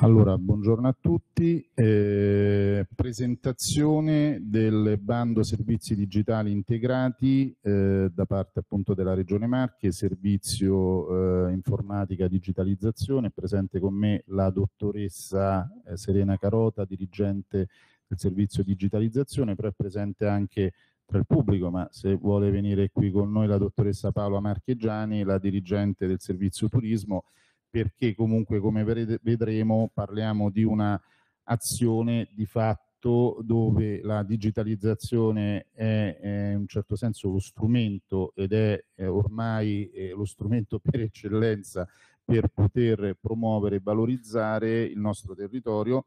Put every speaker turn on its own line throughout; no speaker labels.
Allora, buongiorno a tutti. Eh, presentazione del bando servizi digitali integrati eh, da parte appunto della Regione Marche, servizio eh, informatica digitalizzazione. Presente con me la dottoressa eh, Serena Carota, dirigente del servizio digitalizzazione, però è presente anche tra il pubblico, ma se vuole venire qui con noi la dottoressa Paola Marchegiani, la dirigente del servizio turismo, perché comunque come vedremo parliamo di una azione di fatto dove la digitalizzazione è, è in un certo senso lo strumento ed è, è ormai è lo strumento per eccellenza per poter promuovere e valorizzare il nostro territorio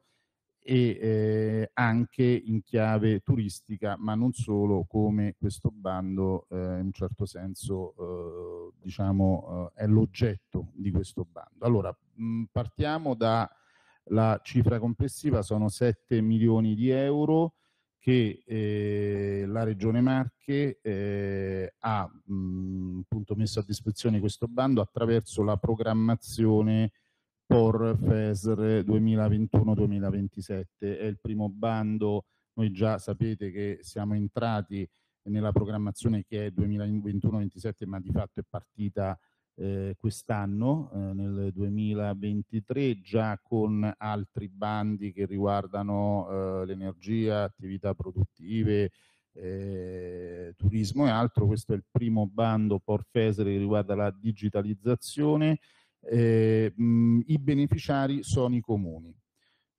e eh, anche in chiave turistica, ma non solo, come questo bando eh, in un certo senso eh, diciamo, eh, è l'oggetto di questo bando. Allora, mh, mm, partiamo dalla cifra complessiva, sono 7 milioni di euro che eh, la Regione Marche eh, ha mh, mm, appunto messo a disposizione questo bando attraverso la programmazione POR FESR 2021-2027. È il primo bando, noi già sapete che siamo entrati nella programmazione che è 2021-2027, ma di fatto è partita eh, quest'anno, eh, nel 2023, già con altri bandi che riguardano eh, l'energia, attività produttive, eh, turismo e altro. Questo è il primo bando FESR che riguarda la digitalizzazione eh, mh, I beneficiari sono i comuni.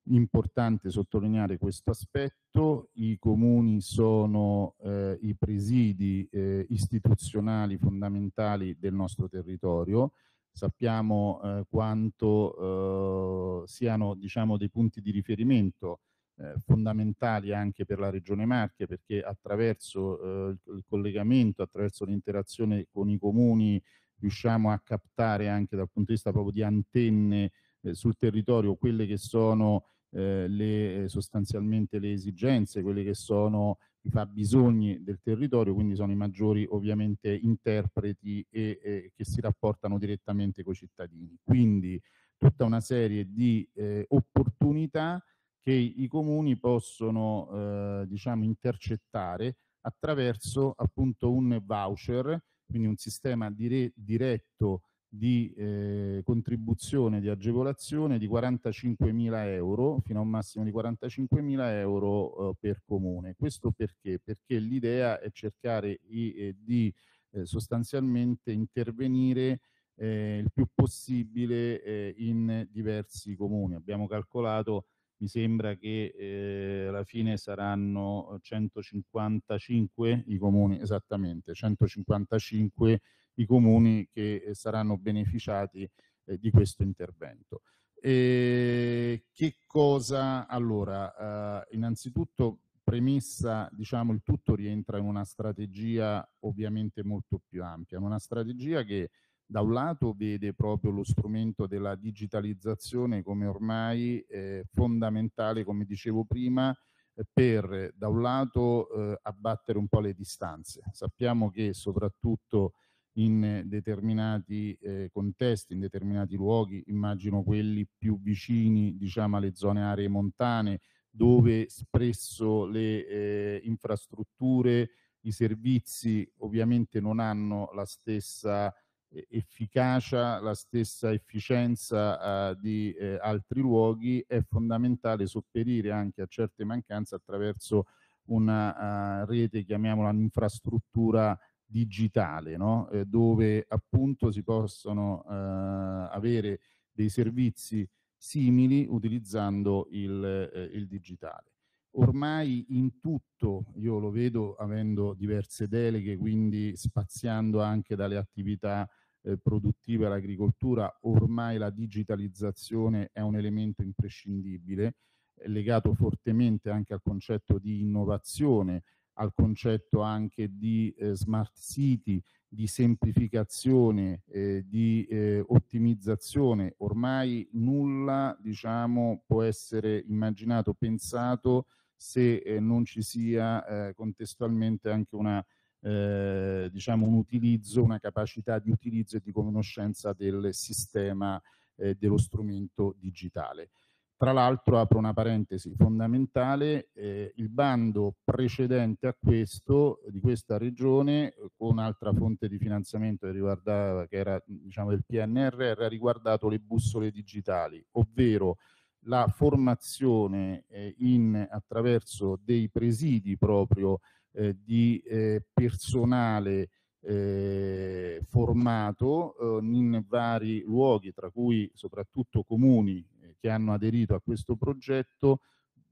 Importante sottolineare questo aspetto, i comuni sono eh, i presidi eh, istituzionali fondamentali del nostro territorio, sappiamo eh, quanto eh, siano diciamo, dei punti di riferimento eh, fondamentali anche per la Regione Marche perché attraverso il collegamento, attraverso l'interazione con i comuni riusciamo a captare anche dal punto di vista proprio di antenne eh, sul territorio quelle che sono eh, le, eh, sostanzialmente le esigenze, quelli che sono i fabbisogni del territorio, quindi sono i maggiori ovviamente interpreti e, e eh, che si rapportano direttamente con i cittadini. Quindi tutta una serie di eh, opportunità che i comuni possono eh, diciamo intercettare attraverso appunto un voucher quindi un sistema dire diretto di eh, contribuzione, di agevolazione di 45.000 euro, fino a un massimo di 45.000 euro eh, per comune. Questo perché? Perché l'idea è cercare i, eh, di eh, sostanzialmente intervenire eh, il più possibile eh, in diversi comuni. Abbiamo calcolato mi sembra che eh, alla fine saranno 155 i comuni, esattamente, 155 i comuni che eh, saranno beneficiati eh, di questo intervento. E ehm, che cosa allora? Eh, innanzitutto premessa, diciamo, il tutto rientra in una strategia ovviamente molto più ampia, una strategia che da un lato vede proprio lo strumento della digitalizzazione come ormai eh, fondamentale, come dicevo prima, eh, per da un lato eh, abbattere un po' le distanze. Sappiamo che soprattutto in determinati eh, contesti, in determinati luoghi, immagino quelli più vicini diciamo, alle zone aree montane, dove spesso le eh, infrastrutture, i servizi ovviamente non hanno la stessa efficacia, la stessa efficienza eh, di eh, altri luoghi, è fondamentale sopperire anche a certe mancanze attraverso una uh, rete, chiamiamola infrastruttura digitale, no? eh, dove appunto si possono eh, avere dei servizi simili utilizzando il, eh, il digitale ormai in tutto, io lo vedo avendo diverse deleghe, quindi spaziando anche dalle attività eh, produttiva e l'agricoltura, ormai la digitalizzazione è un elemento imprescindibile, eh, legato fortemente anche al concetto di innovazione, al concetto anche di eh, smart city, di semplificazione, eh, di eh, ottimizzazione. Ormai nulla diciamo, può essere immaginato, pensato, se eh, non ci sia eh, contestualmente anche una eh, diciamo un utilizzo, una capacità di utilizzo e di conoscenza del sistema eh, dello strumento digitale. Tra l'altro, apro una parentesi fondamentale, eh, il bando precedente a questo, di questa regione, con un'altra fonte di finanziamento che riguardava, che era diciamo, del PNR, era riguardato le bussole digitali, ovvero la formazione eh, in, attraverso dei presidi proprio eh, di eh, personale eh, formato eh, in vari luoghi, tra cui soprattutto comuni eh, che hanno aderito a questo progetto,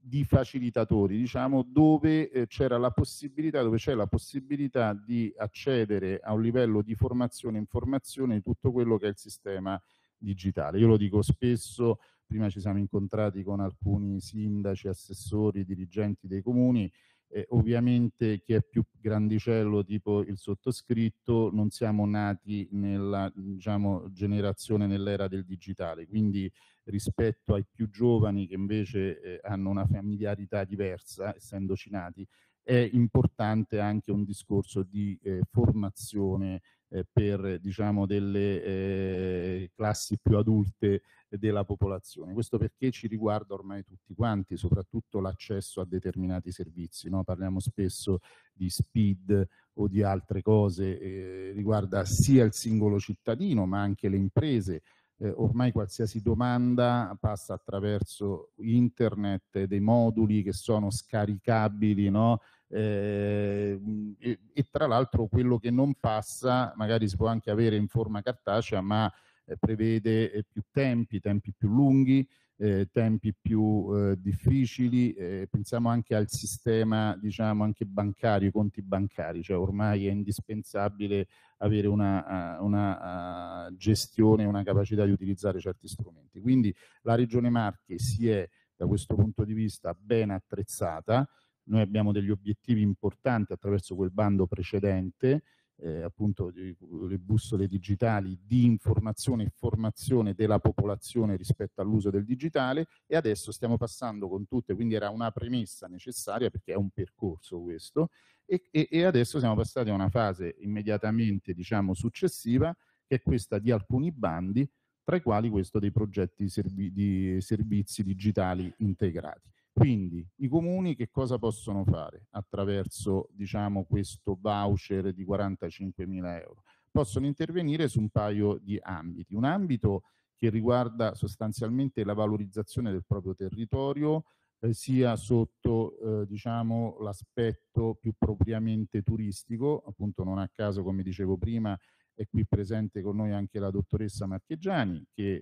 di facilitatori, diciamo, dove eh, c'era la possibilità, dove c'è la possibilità di accedere a un livello di formazione e informazione di tutto quello che è il sistema digitale. Io lo dico spesso, prima ci siamo incontrati con alcuni sindaci, assessori, dirigenti dei comuni, eh, ovviamente chi è più grandicello, tipo il sottoscritto, non siamo nati nella diciamo, generazione nell'era del digitale, quindi rispetto ai più giovani che invece eh, hanno una familiarità diversa, essendoci nati, è importante anche un discorso di eh, formazione eh, per diciamo, delle eh, classi più adulte della popolazione. Questo perché ci riguarda ormai tutti quanti, soprattutto l'accesso a determinati servizi. No? Parliamo spesso di speed o di altre cose, eh, riguarda sia il singolo cittadino ma anche le imprese. Eh, ormai qualsiasi domanda passa attraverso internet, dei moduli che sono scaricabili, no? eh, e, e, tra l'altro quello che non passa magari si può anche avere in forma cartacea, ma eh, prevede eh, più tempi, tempi più lunghi, eh, tempi più eh, difficili, eh, pensiamo anche al sistema diciamo anche bancario, i conti bancari, cioè ormai è indispensabile avere una, eh, una eh, gestione, una capacità di utilizzare certi strumenti. Quindi la Regione Marche si è da questo punto di vista ben attrezzata, noi abbiamo degli obiettivi importanti attraverso quel bando precedente, eh, appunto le bussole digitali di informazione e formazione della popolazione rispetto all'uso del digitale e adesso stiamo passando con tutte, quindi era una premessa necessaria perché è un percorso questo e, e, e adesso siamo passati a una fase immediatamente diciamo successiva che è questa di alcuni bandi tra i quali questo dei progetti servi di servizi digitali integrati. Quindi i comuni che cosa possono fare attraverso diciamo, questo voucher di 45.000 euro? Possono intervenire su un paio di ambiti. Un ambito che riguarda sostanzialmente la valorizzazione del proprio territorio, eh, sia sotto eh, diciamo, l'aspetto più propriamente turistico, appunto non a caso come dicevo prima è qui presente con noi anche la dottoressa Marchegiani che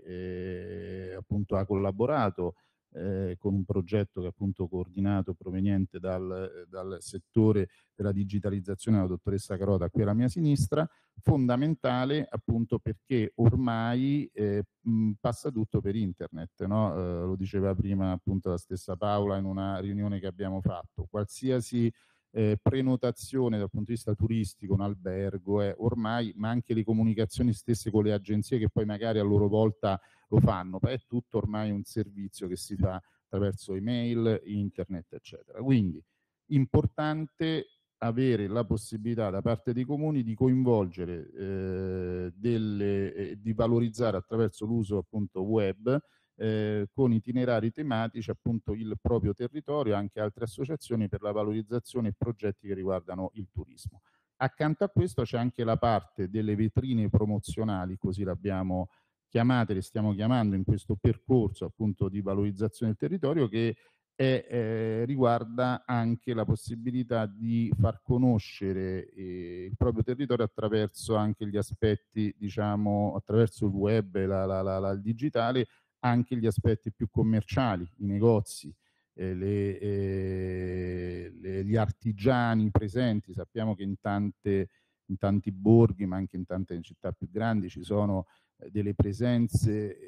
eh, appunto ha collaborato eh, con un progetto che è appunto coordinato proveniente dal, dal settore della digitalizzazione della dottoressa Carota qui alla mia sinistra, fondamentale appunto perché ormai eh, mh, passa tutto per internet, no? eh, lo diceva prima appunto la stessa Paola in una riunione che abbiamo fatto, qualsiasi eh, prenotazione dal punto di vista turistico, un albergo, eh, ormai, ma anche le comunicazioni stesse con le agenzie che poi magari a loro volta lo fanno, è tutto ormai un servizio che si fa attraverso email, internet, eccetera. Quindi importante avere la possibilità da parte dei comuni di coinvolgere, eh, delle, eh, di valorizzare attraverso l'uso appunto web eh, con itinerari tematici appunto il proprio territorio e anche altre associazioni per la valorizzazione e progetti che riguardano il turismo. Accanto a questo c'è anche la parte delle vetrine promozionali, così l'abbiamo chiamate, le stiamo chiamando in questo percorso appunto di valorizzazione del territorio che è, eh, riguarda anche la possibilità di far conoscere eh, il proprio territorio attraverso anche gli aspetti, diciamo, attraverso il web, la, la, la, il digitale, anche gli aspetti più commerciali, i negozi, eh, le, eh, le, gli artigiani presenti. Sappiamo che in, tante, in tanti borghi, ma anche in tante città più grandi, ci sono delle presenze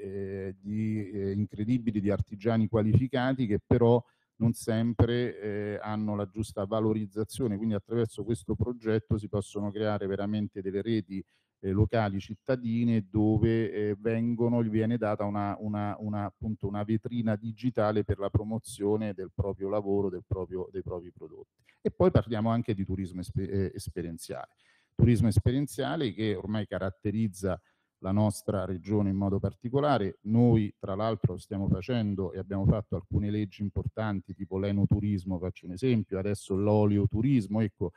eh, di, eh, incredibili di artigiani qualificati che però non sempre eh, hanno la giusta valorizzazione, quindi attraverso questo progetto si possono creare veramente delle reti eh, locali cittadine dove eh, vengono, gli viene data una, una, una, appunto una vetrina digitale per la promozione del proprio lavoro, del proprio, dei propri prodotti. E poi parliamo anche di turismo esper eh, esperienziale. Turismo esperienziale che ormai caratterizza la nostra regione in modo particolare. Noi tra l'altro stiamo facendo e abbiamo fatto alcune leggi importanti tipo l'enoturismo, faccio un esempio, adesso l'olio turismo, ecco,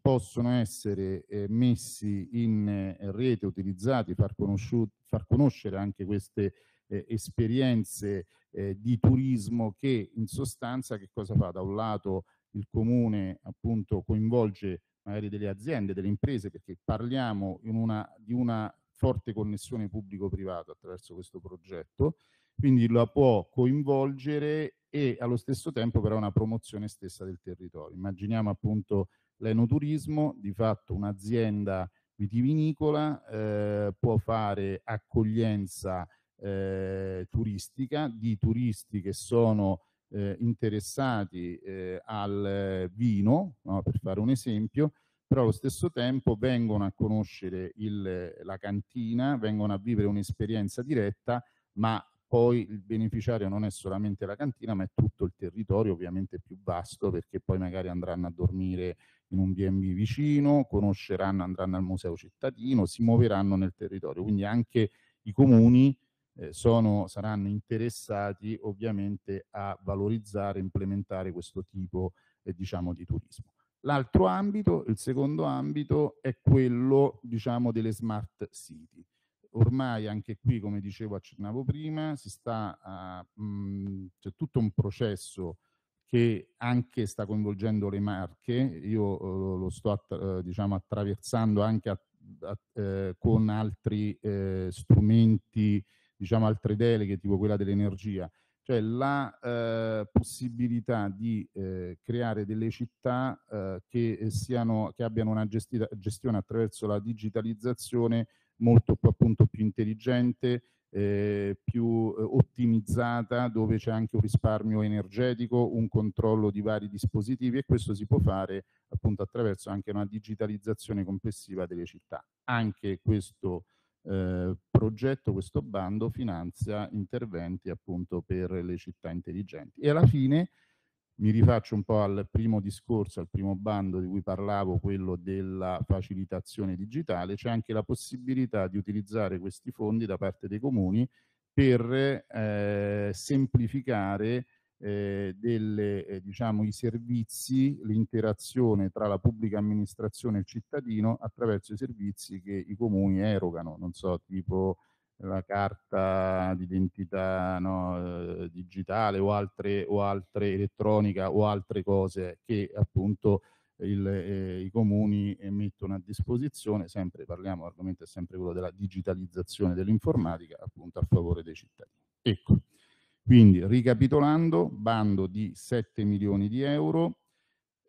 possono essere eh, messi in eh, rete, utilizzati, far, far, conoscere anche queste eh, esperienze eh, di turismo che in sostanza che cosa fa? Da un lato il comune appunto coinvolge magari delle aziende, delle imprese, perché parliamo una, di una forte connessione pubblico-privato attraverso questo progetto, quindi la può coinvolgere e allo stesso tempo però una promozione stessa del territorio. Immaginiamo appunto l'enoturismo, di fatto un'azienda vitivinicola eh, può fare accoglienza eh, turistica di turisti che sono eh, interessati eh, al vino, no, per fare un esempio, però allo stesso tempo vengono a conoscere il, la cantina, vengono a vivere un'esperienza diretta, ma poi il beneficiario non è solamente la cantina, ma è tutto il territorio ovviamente più vasto, perché poi magari andranno a dormire in un B&B vicino, conosceranno, andranno al museo cittadino, si muoveranno nel territorio, quindi anche i comuni eh, sono, saranno interessati ovviamente a valorizzare, implementare questo tipo eh, diciamo, di turismo. L'altro ambito, il secondo ambito, è quello diciamo, delle smart city. Ormai anche qui, come dicevo, accennavo prima, ah, mm, c'è tutto un processo che anche sta coinvolgendo le marche, io eh, lo sto att eh, diciamo, attraversando anche a, a, eh, con altri eh, strumenti, diciamo altre deleghe, tipo quella dell'energia, cioè la eh, possibilità di eh, creare delle città eh, che, eh, siano, che, abbiano una gestita, gestione attraverso la digitalizzazione molto più, appunto, più intelligente, eh, più eh, ottimizzata, dove c'è anche un risparmio energetico, un controllo di vari dispositivi e questo si può fare appunto attraverso anche una digitalizzazione complessiva delle città. Anche questo eh, progetto, questo bando finanzia interventi appunto per le città intelligenti. E alla fine mi rifaccio un po' al primo discorso, al primo bando di cui parlavo, quello della facilitazione digitale, c'è anche la possibilità di utilizzare questi fondi da parte dei comuni per eh, semplificare eh, delle, eh, diciamo, i servizi, l'interazione tra la pubblica amministrazione e il cittadino attraverso i servizi che i comuni erogano, non so, tipo la carta d'identità no, eh, digitale o altre, o altre elettronica o altre cose che appunto il, eh, i comuni eh, mettono a disposizione, sempre parliamo, l'argomento è sempre quello della digitalizzazione dell'informatica appunto a favore dei cittadini. Ecco. Quindi, ricapitolando, bando di 7 milioni di euro,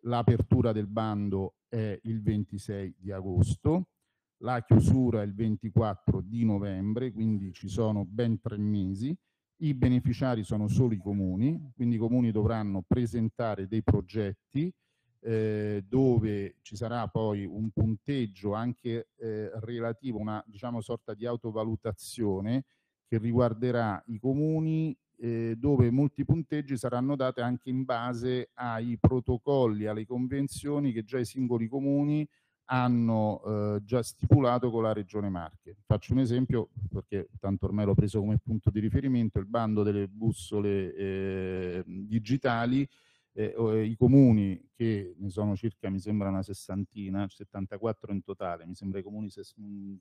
l'apertura del bando è il 26 di agosto, la chiusura è il 24 di novembre, quindi ci sono ben tre mesi, i beneficiari sono solo i comuni, quindi i comuni dovranno presentare dei progetti eh, dove ci sarà poi un punteggio anche eh, relativo, una diciamo, sorta di autovalutazione che riguarderà i comuni eh, dove molti punteggi saranno dati anche in base ai protocolli, alle convenzioni che già i singoli comuni hanno eh, già stipulato con la Regione Marche. Faccio un esempio, perché tanto ormai l'ho preso come punto di riferimento, il bando delle bussole eh, digitali, eh, eh i comuni che ne sono circa, mi sembra una sessantina, 74 in totale, mi sembra i comuni, ses- mm,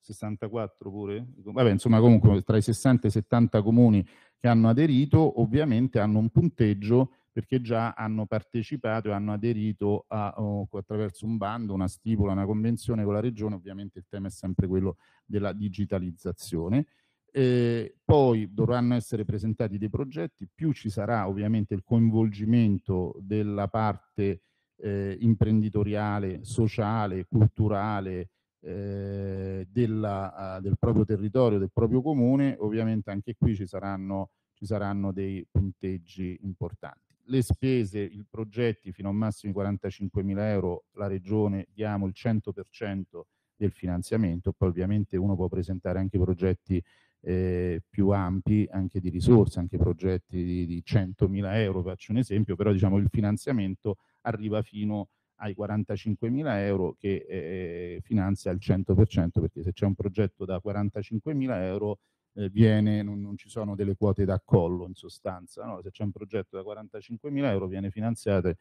64 pure, vabbè insomma comunque tra i 60 e i 70 comuni che hanno aderito ovviamente hanno un punteggio perché già hanno partecipato e hanno aderito a, oh, attraverso un bando, una stipula, una convenzione con la regione, ovviamente il tema è sempre quello della digitalizzazione. Eh, poi dovranno essere presentati dei progetti, più ci sarà ovviamente il coinvolgimento della parte eh, imprenditoriale, sociale, culturale, eh, della, uh, del proprio territorio, del proprio comune, ovviamente anche qui ci saranno, ci saranno dei punteggi importanti. Le spese, i progetti fino a un massimo di 45 mila euro, la Regione diamo il 100% del finanziamento, poi ovviamente uno può presentare anche progetti eh, più ampi anche di risorse, anche progetti di, di mila euro, faccio un esempio, però diciamo il finanziamento arriva fino a ai 45.000 euro che eh, finanzia il 100%, perché se c'è un progetto da 45.000 euro eh, viene, non, non, ci sono delle quote d'accollo in sostanza, no? se c'è un progetto da 45.000 euro viene finanziato eh,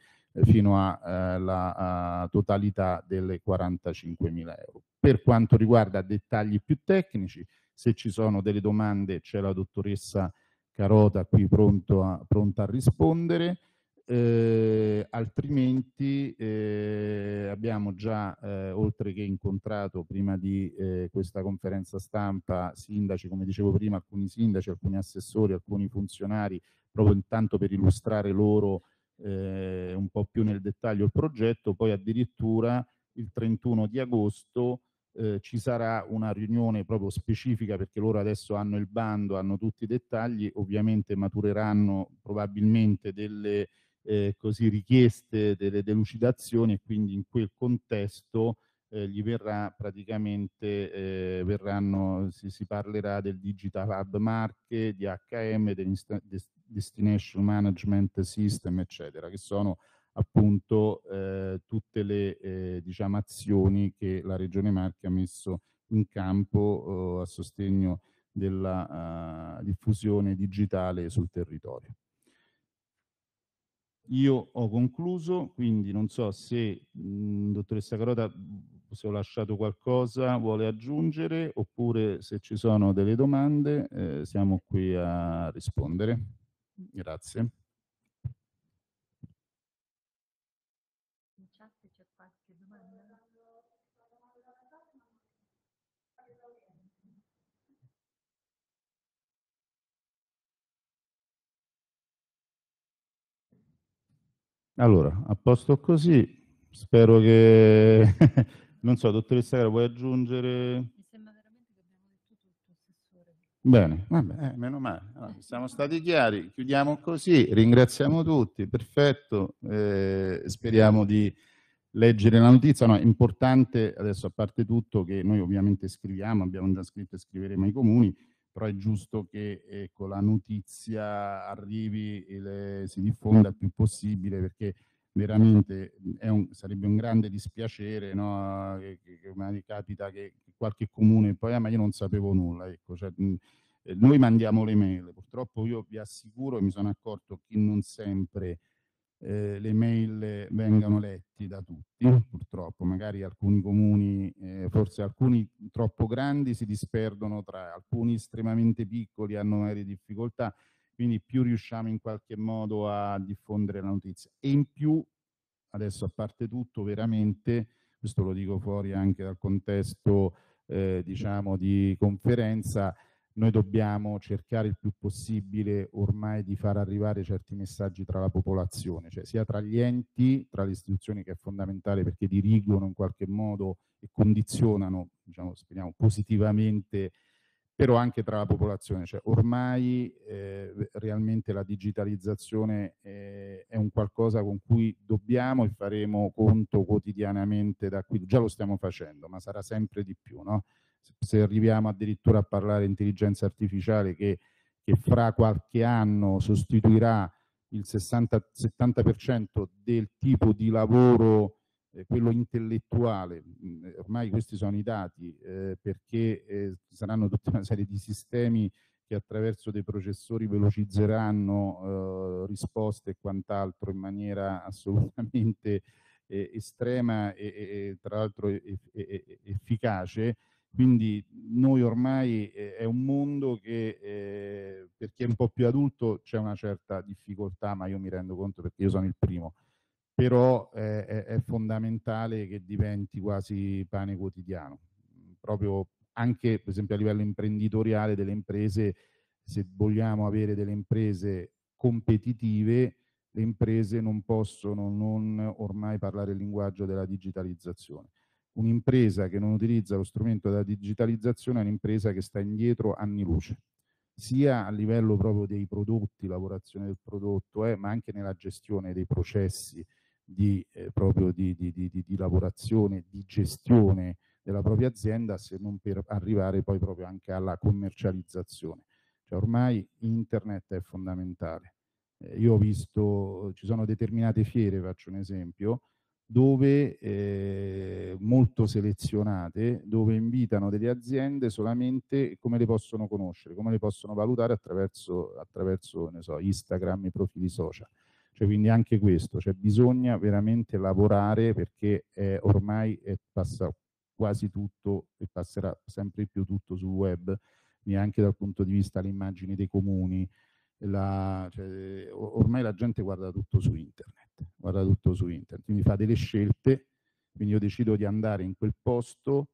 fino alla eh, totalità delle 45.000 euro. Per quanto riguarda dettagli più tecnici, se ci sono delle domande c'è la dottoressa Carota qui pronto a, pronta a rispondere eh, altrimenti eh, abbiamo già, eh, oltre che incontrato prima di eh, questa conferenza stampa, sindaci, come dicevo prima, alcuni sindaci, alcuni assessori, alcuni funzionari, proprio intanto per illustrare loro eh, un po' più nel dettaglio il progetto, poi addirittura il 31 di agosto eh, ci sarà una riunione proprio specifica perché loro adesso hanno il bando, hanno tutti i dettagli, ovviamente matureranno probabilmente delle eh, così richieste delle delucidazioni e quindi in quel contesto eh, gli verrà praticamente, eh, verranno, si, si, parlerà del Digital Hub Marche, di HM, Destination Management System, eccetera, che sono appunto eh, tutte le eh, diciamo, azioni che la Regione Marche ha messo in campo eh, a sostegno della eh, diffusione digitale sul territorio. Io ho concluso, quindi non so se mh, dottoressa Carota se ho lasciato qualcosa vuole aggiungere oppure se ci sono delle domande eh, siamo qui a rispondere. Grazie. Allora, a posto così, spero che... non so, dottoressa Cara, vuoi aggiungere... Mi sembra veramente che abbiamo detto tutto, assessore. Bene, vabbè, eh, meno male. Allora, siamo stati chiari, chiudiamo così, ringraziamo tutti, perfetto. Eh, speriamo di leggere la notizia. No, è importante, adesso a parte tutto, che noi ovviamente scriviamo, abbiamo già scritto e scriveremo ai comuni, però è giusto che ecco, la notizia arrivi e si diffonda il più possibile perché veramente un, sarebbe un grande dispiacere no? che, che, che magari capita che qualche comune poi ah, ma io non sapevo nulla ecco, cioè, eh, noi mandiamo le mail purtroppo io vi assicuro mi sono accorto che non sempre eh, le mail vengano letti da tutti, mm. purtroppo, magari alcuni comuni, eh, forse alcuni troppo grandi si disperdono tra, alcuni estremamente piccoli hanno varie difficoltà, quindi più riusciamo in qualche modo a diffondere la notizia. E in più, adesso a parte tutto, veramente, questo lo dico fuori anche dal contesto eh, diciamo di conferenza, noi dobbiamo cercare il più possibile ormai di far arrivare certi messaggi tra la popolazione, cioè sia tra gli enti, tra le istituzioni che è fondamentale perché dirigono in qualche modo e condizionano, diciamo, speriamo positivamente, però anche tra la popolazione, cioè ormai eh, realmente la digitalizzazione eh, è un qualcosa con cui dobbiamo e faremo conto quotidianamente da qui, già lo stiamo facendo, ma sarà sempre di più, no? se arriviamo addirittura a parlare di intelligenza artificiale che, che fra qualche anno sostituirà il 60, 70% del tipo di lavoro, eh, quello intellettuale, mm, eh, ormai questi sono i dati, eh, perché eh, saranno tutta una serie di sistemi che attraverso dei processori velocizzeranno eh, risposte e quant'altro in maniera assolutamente eh, estrema e, e, tra l'altro efficace, quindi noi ormai eh, è un mondo che eh, per chi è un po' più adulto c'è una certa difficoltà, ma io mi rendo conto perché io sono il primo, però eh, è, è fondamentale che diventi quasi pane quotidiano, proprio anche per esempio a livello imprenditoriale delle imprese, se vogliamo avere delle imprese competitive, le imprese non possono non ormai parlare il linguaggio della digitalizzazione un'impresa che non utilizza lo strumento della digitalizzazione è un'impresa che sta indietro anni luce, sia a livello proprio dei prodotti, lavorazione del prodotto, eh, ma anche nella gestione dei processi di, eh, proprio di, di, di, di lavorazione, di gestione della propria azienda, se non per arrivare poi proprio anche alla commercializzazione. Cioè ormai internet è fondamentale. Eh, io ho visto, ci sono determinate fiere, faccio un esempio, dove eh, molto selezionate, dove invitano delle aziende solamente come le possono conoscere, come le possono valutare attraverso, attraverso so, Instagram, e profili social. Cioè, quindi anche questo, cioè, bisogna veramente lavorare perché è, ormai è passa quasi tutto e passerà sempre più tutto sul web, neanche dal punto di vista delle immagini dei comuni, la, cioè, ormai la gente guarda tutto su internet, guarda tutto su internet, quindi fa delle scelte, quindi io decido di andare in quel posto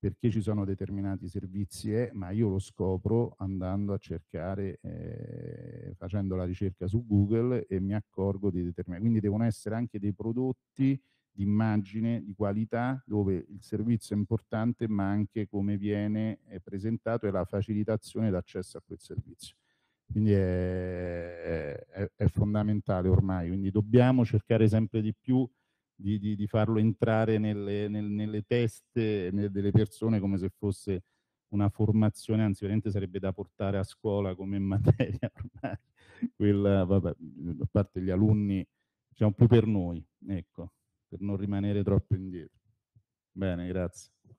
perché ci sono determinati servizi, eh, ma io lo scopro andando a cercare, eh, facendo la ricerca su Google e mi accorgo di determinati. Quindi devono essere anche dei prodotti di immagine, di qualità, dove il servizio è importante, ma anche come viene eh, presentato e la facilitazione d'accesso a quel servizio. Quindi è, è, è fondamentale ormai, quindi dobbiamo cercare sempre di più di, di, di farlo entrare nelle, nel, nelle teste delle persone come se fosse una formazione, anzi ovviamente sarebbe da portare a scuola come materia ormai, Quella, vabbè, a parte gli alunni, diciamo più per noi, ecco, per non rimanere troppo indietro. Bene, grazie.